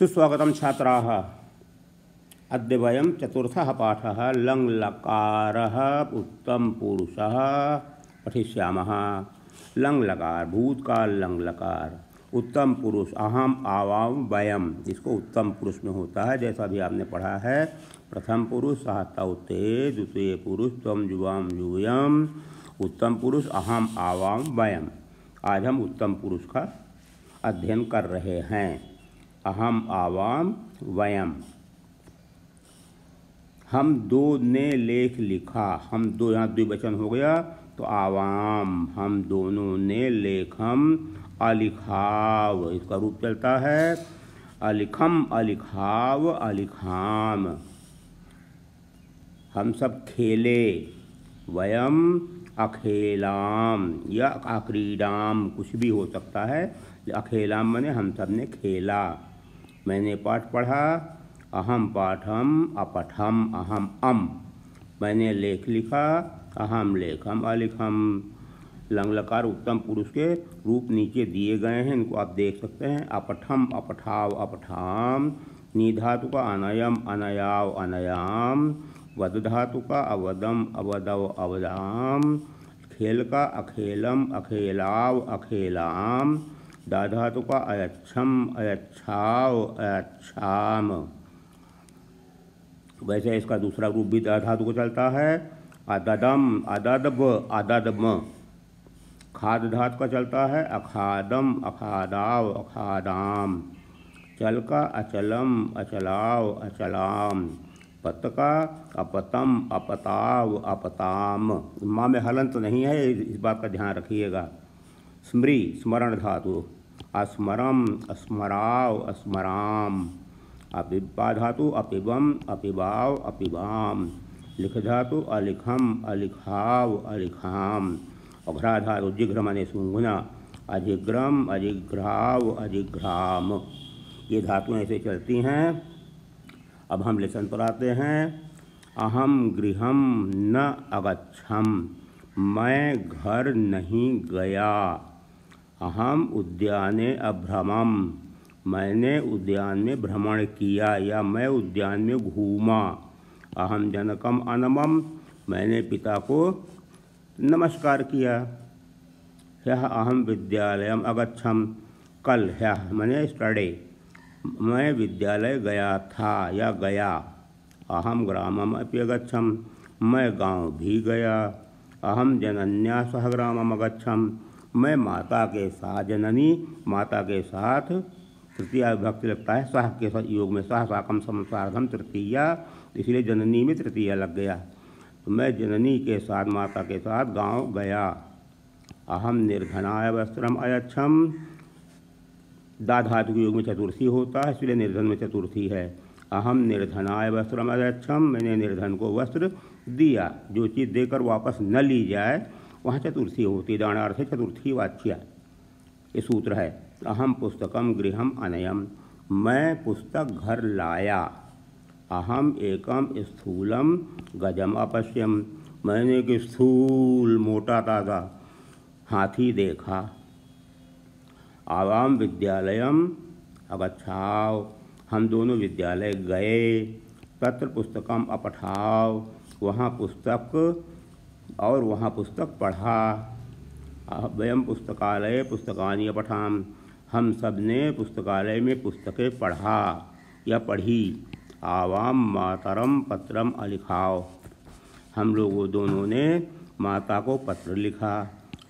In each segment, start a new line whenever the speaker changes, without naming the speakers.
सुस्वागत छात्रा अद्य वयम चतुर्थ पाठ लंग लकार उत्तम पुरुष पठिष्याम लंग लकार भूतकाल लंग लकार उत्तम पुरुष अहम आवाम वयम इसको उत्तम पुरुष में होता है जैसा भी आपने पढ़ा है प्रथम पुरुष सहतौते द्वितीय पुरुष तम युवाम युयम उत्तम पुरुष अहम आवाम वयम आज हम उत्तम पुरुष का अध्ययन कर रहे हैं अहम आवाम वयम हम दो ने लेख लिखा हम दो यहाँ द्विवचन हो गया तो आवाम हम दोनों ने लेखम अलिखाव इसका रूप चलता है अलिखम अलिखाव अलिखाम हम सब खेले वयम अखेलाम या अक्रीडाम कुछ भी हो सकता है अखेलाम मैंने हम सब ने खेला मैंने पाठ पढ़ा अहम पाठम अपठम अहम अम मैंने लेख लिखा अहम लेखम अलिखम लंगलकार उत्तम पुरुष के रूप नीचे दिए गए हैं इनको आप देख सकते हैं अपठम अपठाव अपठाम निधातु का अनयम अनयाव अनयाम वध धातु का अवदम अवदव अवदाम खेल का अखेलम अखेलाव अखेलाम डा धातु का अयक्षम अयक्षाव अयक्षाम वैसे इसका दूसरा रूप भी डा धातु को चलता है अददम अददब अददम खाद धातु का चलता है अखादम अखादाव अखादाम चल का अचलम अचलाव अचलाम पत का अपतम अपताव अपताम माँ में हलंत नहीं है इस बात का ध्यान रखिएगा स्मृ स्मरण धातु अस्मरम अस्मराव अस्मराम अपिबा धातु अपिबम अपिबाव अपिबाम लिख धातु अलिखम अलिखाव अलिखाम अघ्रा धातु जिघ्र माने सुना अधिग्रम अधिग्राव अधिग्राम ये धातुएं ऐसे चलती हैं अब हम लेसन पर आते हैं अहम गृह न अगछम मैं घर नहीं गया अहम उद्याने अभ्रमम मैंने उद्यान में भ्रमण किया या मैं उद्यान में घूमा अहम जनकम अनमम मैंने पिता को नमस्कार किया ह्यः अहम विद्यालय अगछम कल ह्यः मैंने स्टडे मैं विद्यालय गया था या गया अहम ग्रामम अपि अगछम मैं गांव भी गया अहम जनन्या सह ग्रामम अगछम मैं माता के साथ जननी माता के साथ तृतीय विभक्ति लगता है साह के साथ योग में साह साकम समसार्धम तृतीया इसलिए जननी में तृतीया लग गया तो मैं जननी के साथ माता के साथ गांव गया अहम निर्धनाय वस्त्रम अयक्षम दा धातु के योग में चतुर्थी होता है इसलिए निर्धन में चतुर्थी है अहम निर्धनाय वस्त्रम अयक्षम मैंने निर्धन को वस्त्र दिया जो चीज़ देकर वापस न ली जाए वहाँ चतुर्थी होती दानार्थ चतुर्थी वाच्या ये सूत्र है अहम पुस्तकम गृहम अनयम मैं पुस्तक घर लाया अहम एकम स्थूलम गजम अपश्यम मैंने एक स्थूल मोटा ताजा हाथी देखा आवाम विद्यालयम अगछाओ हम दोनों विद्यालय गए तत्र पुस्तकम अपठाओ वहाँ पुस्तक और वहाँ पुस्तक पढ़ा वयम पुस्तकालय पुस्तकानी पठाम हम सब ने पुस्तकालय में पुस्तकें पढ़ा या पढ़ी आवाम मातरम पत्रम अलिखाओ हम लोगों दोनों ने माता को पत्र लिखा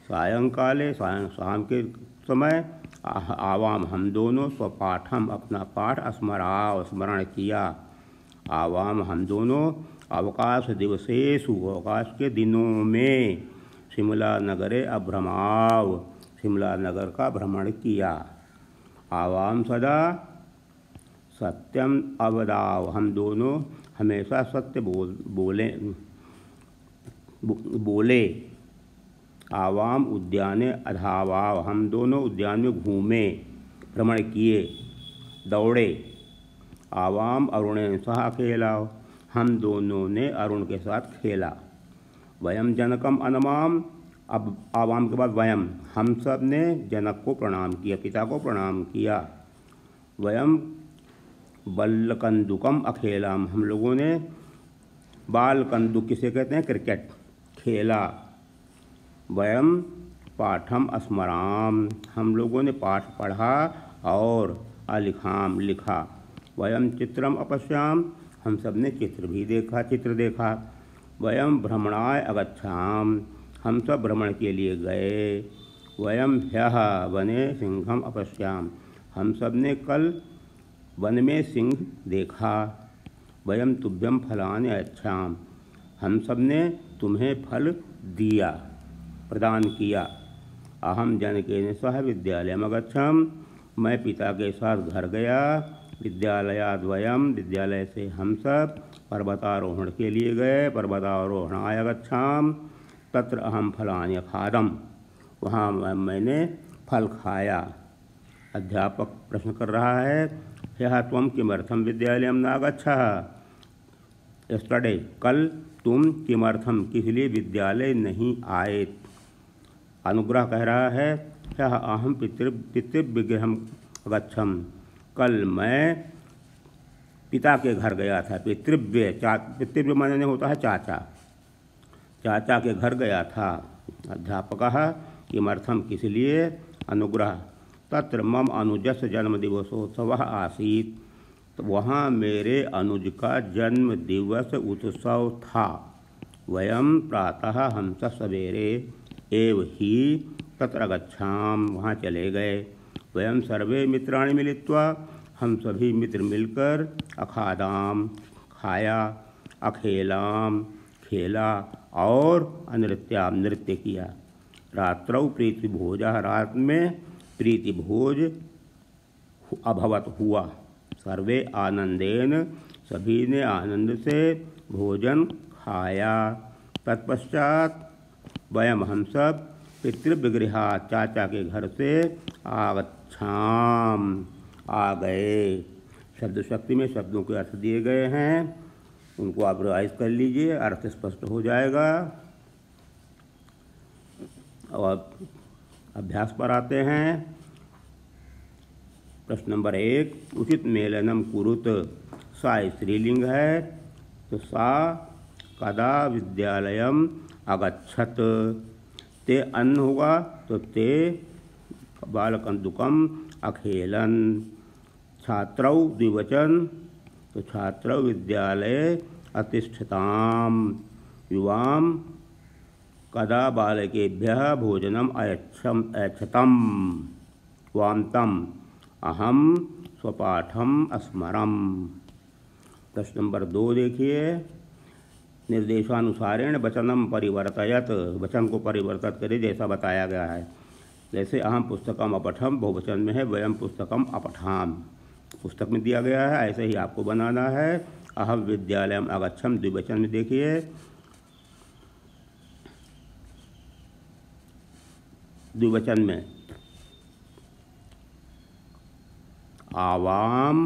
सायंकाले साय शाम के समय आवाम हम दोनों स्वपाठम अपना पाठ स्मराव स्मरण किया आवाम हम दोनों अवकाश दिवसेशु अवकाश के दिनों में शिमला नगरे अभ्रमाव शिमला नगर का भ्रमण किया आवाम सदा सत्यम अवदाव हम दोनों हमेशा सत्य बोल बोले बो, बोले आवाम उद्यान अधावाव हम दोनों उद्यान में घूमे भ्रमण किए दौड़े आवाम अरुणे सहा अकेलाव हम दोनों ने अरुण के साथ खेला वयम जनकम अनमाम अब आवाम के बाद वयम हम सब ने जनक को प्रणाम किया पिता को प्रणाम किया वयम बल्लकंदुकम अखेलाम हम लोगों ने बाल कंदुक किसे कहते हैं क्रिकेट खेला वयम पाठम स्मराम हम लोगों ने पाठ पढ़ा और अलिखाम लिखा वयम चित्रम अपश्याम हम सब ने चित्र भी देखा चित्र देखा वयम भ्रमणाय अगछाम हम सब भ्रमण के लिए गए वयम ह्यः वने सिंहम अपश्याम हम सब ने कल वन में सिंह देखा वयम तुभ्यम फलान अच्छाम हम सब ने तुम्हें फल दिया प्रदान किया अहम जन के सह विद्यालय अगछम मैं पिता के साथ घर गया विद्यालयाद्वयम विद्यालय से हम सब पर्वतारोहण के लिए गए पर्वतारोहण आय गच्छाम तत्र अहम फलान्य खादम वहाँ मैंने फल खाया अध्यापक प्रश्न कर रहा है यह तव किमर्थम विद्यालय नागछ यस्टरडे कल तुम किमर्थम किस लिए विद्यालय नहीं आए अनुग्रह कह रहा है यह अहम पितृ पितृविग्रह गच्छम कल मैं पिता के घर गया था पितृव्य चा पितृव्य मानने होता है चाचा चाचा के घर गया था अध्यापक किमर्थम किस लिए अनुग्रह तत्र मम अनुजस जन्म दिवसोत्सव आसीत तो वहाँ मेरे अनुज का जन्म दिवस उत्सव था वयम प्रातः हम सवेरे एव ही तत्र गच्छाम वहाँ चले गए वयम सर्वे मित्राणि मिलित्वा हम सभी मित्र मिलकर अखादाम खाया अखेलाम खेला और अनृत्याम नृत्य किया रात्रौ प्रीति भोज रात में प्रीति भोज अभवत हुआ सर्वे आनंदेन सभी ने आनंद से भोजन खाया तत्पश्चात वयम हम सब पितृविगृहा चाचा के घर से आगछाम आ गए शब्द शक्ति में शब्दों के अर्थ दिए गए हैं उनको आप रिवाइज कर लीजिए अर्थ स्पष्ट हो जाएगा और अभ्यास पर आते हैं प्रश्न नंबर एक उचित मेलनम कुरुत सा स्त्रीलिंग है तो सा कदा विद्यालय अगछत ते अन्न होगा तो ते बालकंदुकम अखेलन छात्रौ द्विवचन तो छात्र विद्यालय अतिष्ठताम युवाम कदा बालकेभ्य भोजनम अयक्षम अयक्षतम वामतम अहम स्वपाठम स्मरम प्रश्न नंबर दो देखिए निर्देशानुसारेण वचनम परिवर्तयत वचन को परिवर्तित करे जैसा बताया गया है जैसे अहम पुस्तकम अपठम बहुवचन में है वयम पुस्तकम अपठाम पुस्तक में दिया गया है ऐसे ही आपको बनाना है अहम विद्यालय अगछम द्विवचन में देखिए द्विवचन में आवाम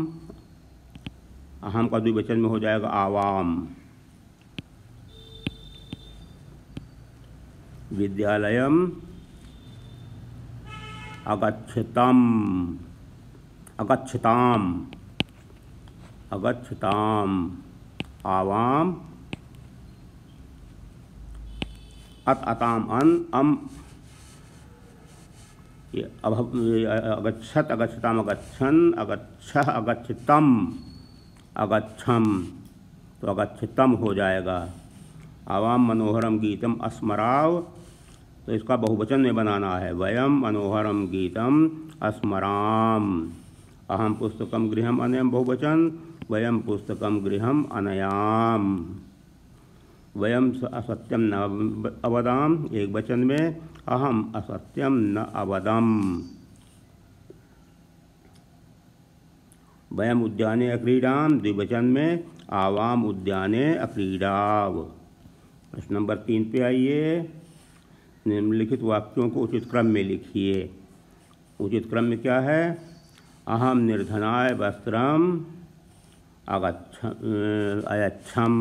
अहम का द्विवचन में हो जाएगा आवाम विद्यालय अगछताम अगछताम अगछताम आवाम अत अताम अन अम अगछत अगछताम अगछन अगछ अगछतम अगछम तो अगछतम हो जाएगा आवाम मनोहरम गीतम अस्मराव तो इसका बहुवचन में बनाना है वयम मनोहरम गीतम अस्मराम अहम पुस्तकम गृहम अनयम बहुवचन वयम पुस्तकम गृहम अनयाम वयम असत्यम न अवदाम एक वचन में अहम असत्यम न अवदम वयम उद्याने अक्रीडाम द्विवचन में आवाम उद्याने अक्रीडाव प्रश्न नंबर तीन पे आइए निम्नलिखित वाक्यों को उचित क्रम में लिखिए उचित क्रम में क्या है अहम निर्धनाय वस्त्रम अगच्छ अयच्छम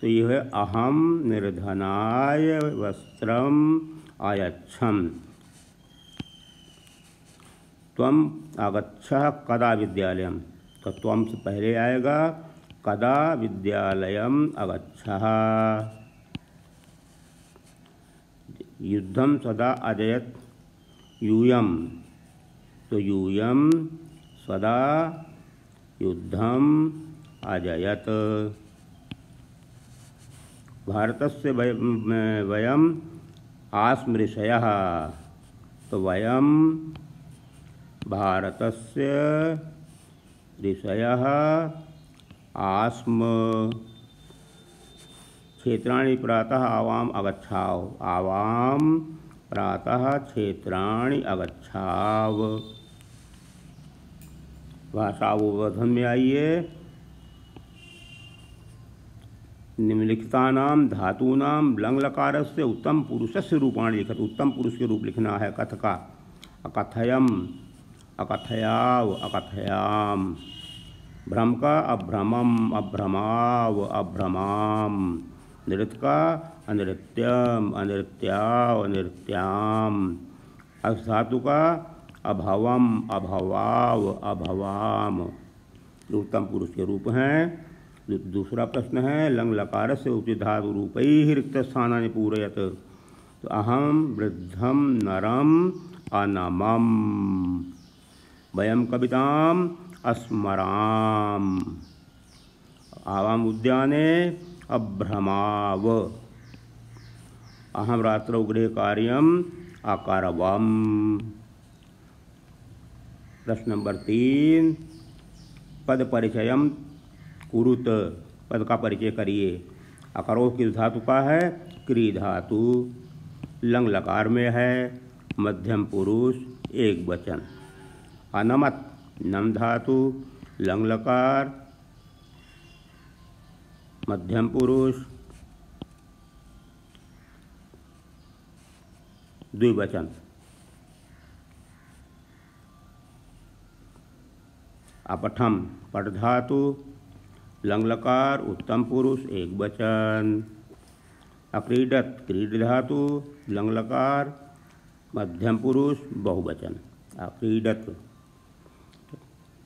तो यह है अहम निर्धनाय वस्त्रम अयच्छम तम अगछ कदा विद्यालय तो तम से पहले आएगा कदा विद्यालय अगछ युद्धम सदा अजयत यूयम तो यूयम सदा युद्धम अजयत भारत से वयम आस्मृषय तो वयम भारत से ऋषय आस्म क्षेत्राणी प्रातः आवाम अगछाव आवाम प्रातः क्षेत्राणी अगच्छाव भाषावबोधन में आइए निम्नलिखितानाम धातूनाम लंग लकार से उत्तम पुरुष से रूपाणी लिखत उत्तम पुरुष के रूप लिखना है कथ का अकथयम अकथयाव अकथयाम भ्रम का अभ्रमम अभ्रमाव अभ्रमाम नृत का अनृत्यम अनृत्याव अनृत्याम अधातु का अभवम अभवाव अभवाम उत्तम पुरुष के रूप हैं दूसरा प्रश्न है लंग लकार से उचित धातु रूप ही रिक्त स्थानाने पूरयत तो अहम वृद्धम नरम अनमम वयम कविताम अस्मराम आवाम उद्याने अभ्रमाव अहम रात्र गृह कार्य आकारवम प्रश्न नंबर तीन पद परिचय कुरुत पद का परिचय करिए अकारो किस धातु का है क्री धातु लंग लकार में है मध्यम पुरुष एक वचन अनमत नम धातु लंग लकार मध्यम पुरुष द्विवचन अपठम पटधातु लंगलकार उत्तम पुरुष एक वचन अक्रीडत क्रीड धातु लंगलकार मध्यम पुरुष बहुवचन अक्रीडत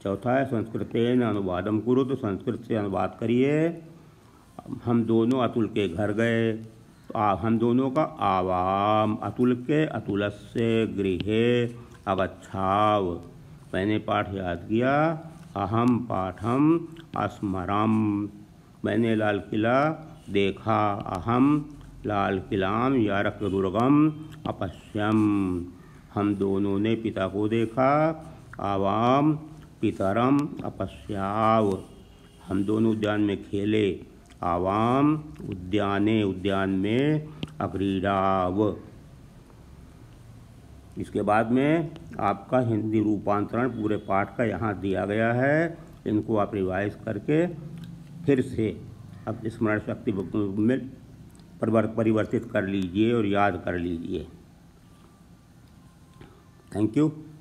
चौथा है संस्कृत अनुवादम कुरु तो संस्कृत से अनुवाद करिए हम दोनों अतुल के घर गए तो आ, हम दोनों का आवाम अतुल के से गृह अवच्छाव मैंने पाठ याद किया अहम पाठम अस्मरम मैंने लाल किला देखा अहम लाल किलाम यारक दुर्गम अपश्यम हम दोनों ने पिता को देखा आवाम पितरम अपश्याव हम दोनों उद्यान में खेले आवाम उद्याने उद्यान में अक्रीडाव इसके बाद में आपका हिंदी रूपांतरण पूरे पाठ का यहाँ दिया गया है इनको आप रिवाइज करके फिर से अब स्मरण शक्ति में परिवर्तित कर लीजिए और याद कर लीजिए थैंक यू